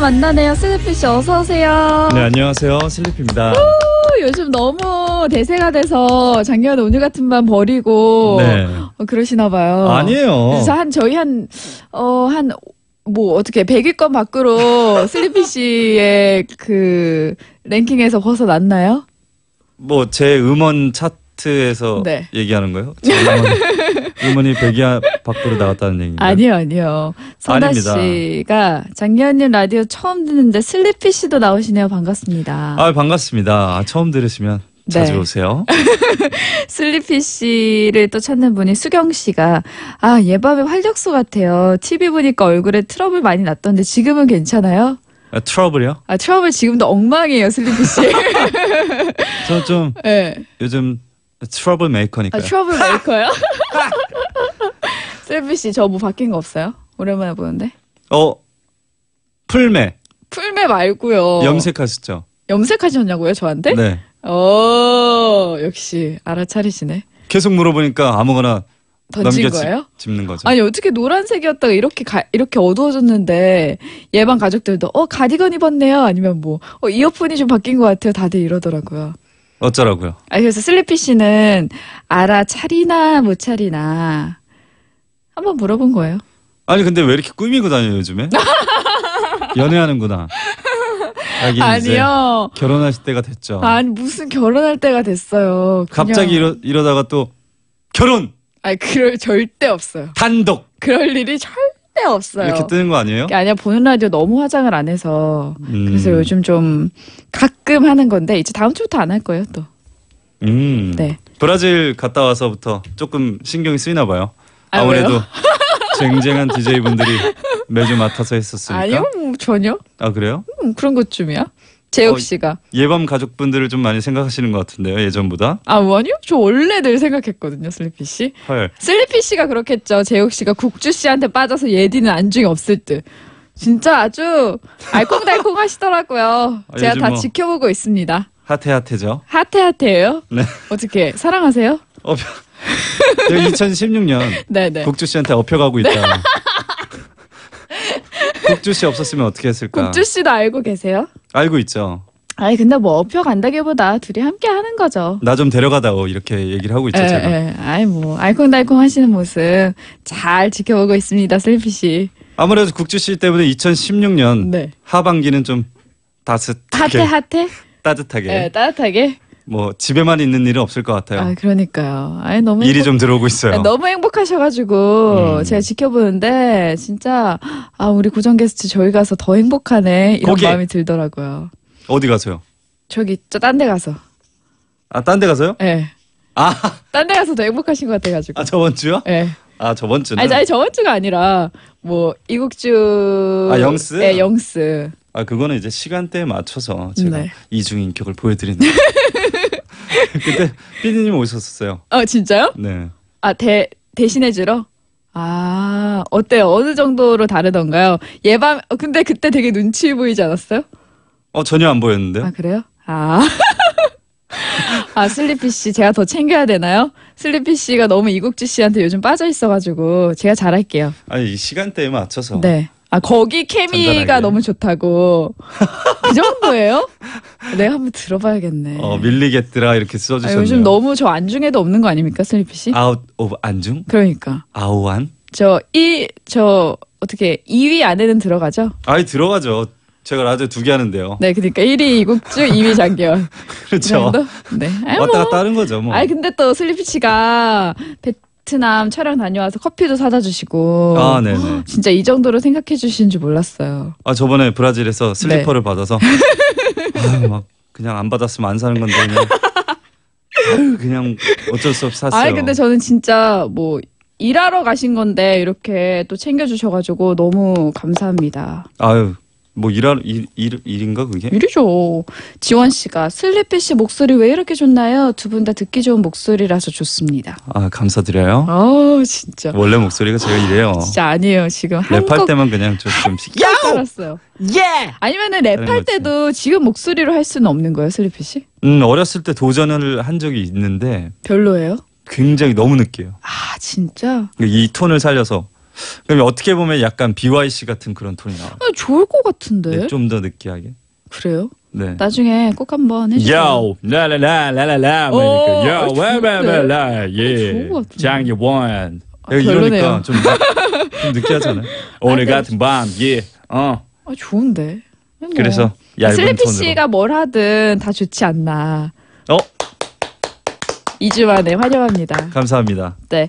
만나네요. 슬리피씨 어서오세요. 네, 안녕하세요. 슬리피입니다. 오, 요즘 너무 대세가 돼서 작년 오늘 같은 밤 버리고 네. 어, 그러시나봐요. 아니에요. 그래서 한 저희 한, 어, 한, 뭐 어떻게 100위권 밖으로 슬리피 씨의 그 랭킹에서 벗어났나요? 뭐제 음원 차트 팟스트에서 네. 얘기하는 거예요? 어머니 백이 밖으로 나갔다는 얘기인가요? 아니요, 아니요. 성다 씨가 장기현님 라디오 처음 듣는데 슬리피 씨도 나오시네요. 반갑습니다. 아 반갑습니다. 아, 처음 들으시면 네. 자주 네. 오세요. 슬리피 씨를 또 찾는 분이 수경 씨가 아 예밤에 활력소 같아요. TV 보니까 얼굴에 트러블 많이 났던데 지금은 괜찮아요? 아, 트러블이요? 아 트러블 지금도 엉망이에요 슬리피 씨. 저좀 네. 요즘 트러블 메이커니까요. 아, 트러블 메이커요? 셀비 씨, 저 뭐 바뀐 거 없어요? 오랜만에 보는데. 어, 풀메. 풀메 말고요. 염색하셨죠? 염색하셨냐고요, 저한테? 네. 어, 역시 알아차리시네. 계속 물어보니까 아무거나 던진 넘겨 거예요? 짚는 거죠. 아니 어떻게 노란색이었다가 이렇게 가, 이렇게 어두워졌는데 예방 가족들도 어 가디건 입었네요 아니면 뭐 어, 이어폰이 좀 바뀐 것 같아요 다들 이러더라고요. 어쩌라고요? 아 그래서 슬리피 씨는 알아차리나 못 차리나 한번 물어본 거예요. 아니 근데 왜 이렇게 꾸미고 다녀요 요즘에? 연애하는구나. 아니요. 결혼하실 때가 됐죠. 아니 무슨 결혼할 때가 됐어요. 그냥- 갑자기 이러, 이러다가 또 결혼 아니 그럴 절대 없어요. 단독. 그럴 일이 절 절대 없어요. 이렇게 뜨는 거 아니에요? 그러니까 아니야 보는 라디오 너무 화장을 안 해서 음. 그래서 요즘 좀 가끔 하는 건데 이제 다음 주부터 안 할 거예요 또. 음. 네. 브라질 갔다 와서부터 조금 신경이 쓰이나 봐요. 아, 아무래도 쟁쟁한 DJ 분들이 매주 맡아서 했었으니까. 아니요 전혀. 아 그래요? 음, 그런 것쯤이야. 재욱 어, 씨가. 예범 가족분들을 좀 많이 생각하시는 것 같은데요, 예전보다. 아, 아니요? 저 원래 늘 생각했거든요, 슬리피 씨. 헐. 슬리피 씨가 그렇겠죠. 재혁 씨가 국주 씨한테 빠져서 예디는 안중이 없을 듯. 진짜 아주 알콩달콩 하시더라고요. 아, 제가 다 뭐- 지켜보고 있습니다. 핫해핫해죠. 핫해핫해요? 네. 어떻게 사랑하세요? 업 어, 2016년 네네. 국주 씨한테 업혀가고 있다. 네. 국주 씨 없었으면 어떻게 했을까? 국주 씨도 알고 계세요? 알고 있죠. 아니 근데 뭐 업혀 간다기보다 둘이 함께 하는 거죠. 나 좀 데려가다오 이렇게 얘기를 하고 있죠 에, 예, 제가. 에, 예. 아이 뭐 알콩달콩 하시는 모습 잘 지켜보고 있습니다 슬피 씨. 아무래도 국주 씨 때문에 2016년 네. 하반기는 좀 다스 핫해 핫해 따뜻하게 에, 따뜻하게 예, 뭐 집에만 있는 일은 없을 것 같아요. 아, 그러니까요. 아니, 너무 일이 행복... 좀 들어오고 있어요. 아니, 너무 행복하셔가지고 음. 제가 지켜보는데 진짜 아 우리 고정 게스트 저희 가서 더 행복하네 이런 거기... 마음이 들더라고요. 어디 가서요? 저기 저딴데 가서. 아, 딴 데 가서요? 네. 아, 딴데 가서 더 행복하신 것 같아가지고. 아, 저번 주요? 네. 아, 저번 주는. 아니, 아니 저번 주가 아니라 뭐 이국주. 아, 영스. 네, 영스. 아, 그거는 이제 시간대에 맞춰서 제가 네. 이중 인격을 보여드리는. 그때 피디님 오셨었어요. 어 진짜요? 네. 아대 대신해 주러? 아 어때요? 어느 정도로 다르던가요? 예방 어, 근데 그때 되게 눈치 보이지 않았어요? 어 전혀 안 보였는데요. 아 그래요? 아. 아 슬리피 씨 제가 더 챙겨야 되나요? 슬리피 씨가 너무 이국주 씨한테 요즘 빠져 있어가지고 제가 잘할게요. 아이 시간대에 맞춰서. 네. 아 거기 케미가 전달하게. 너무 좋다고. 이 정도예요? 네, 한번 들어봐야겠네. 어, 밀리겠더라 이렇게 아, 써주셨네요. 아, 요즘 너무 저 안중에도 없는 거 아닙니까, 슬리피 씨? 아웃 오브 안중? 그러니까. 아우안? 저 1, 저 어떻게 2위 안에는 들어가죠? 아니 들어가죠. 제가 라디오 두개 하는데요. 네, 그러니까 1위 이국주, 2위 장기현. 그렇죠. 네. 아니, 왔다 뭐. 갔다 하는 거죠. 뭐. 아니 근데 또 슬리피 씨가 배... 베트남 촬영 다녀와서 커피도 사다 주시고 아, 네네. 진짜 이 정도로 생각해 주시는 줄 몰랐어요. 아 저번에 브라질에서 슬리퍼를 네. 받아서 아유, 막 그냥 안 받았으면 안 사는 건데 그냥, 아유, 그냥 어쩔 수 없이 샀어요. 아 근데 저는 진짜 뭐 일하러 가신 건데 이렇게 또 챙겨 주셔가지고 너무 감사합니다. 아유 뭐 일할 일, 일 일인가 그게? 일이죠. 지원 씨가 슬리피 씨 목소리 왜 이렇게 좋나요? 두 분 다 듣기 좋은 목소리라서 좋습니다. 아 감사드려요. 아 진짜. 원래 목소리가 제가 이래요. 진짜 아니에요 지금 랩할 때만 그냥 좀좀 깔았어요. 예. 아니면은 랩할 때도 지금 목소리로 할 수는 없는 거예요 슬리피 씨? 음 어렸을 때 도전을 한 적이 있는데 별로예요? 굉장히 너무 느끼해요. 아 진짜? 그러니까 이 톤을 살려서 그럼 어떻게 보면 약간 BYC 같은 그런 톤이 나와아 좋을 것 같은데. 네, 좀더 느끼하게. 그래요? 네. 나중에 꼭 한번 해주세요. Yo, la la la la la 오, 그러니 Yo, 아, la la la la. 예. 아, 장원 아, 이러니까 좀, 좀 느끼하잖아요. 오늘 같은 밤, 예. 어. 아, 좋은데. 뭐. 그래서 슬리피 씨가 뭘 하든 다 좋지 않나. 어? 2주 만에 환영합니다. 감사합니다. 네.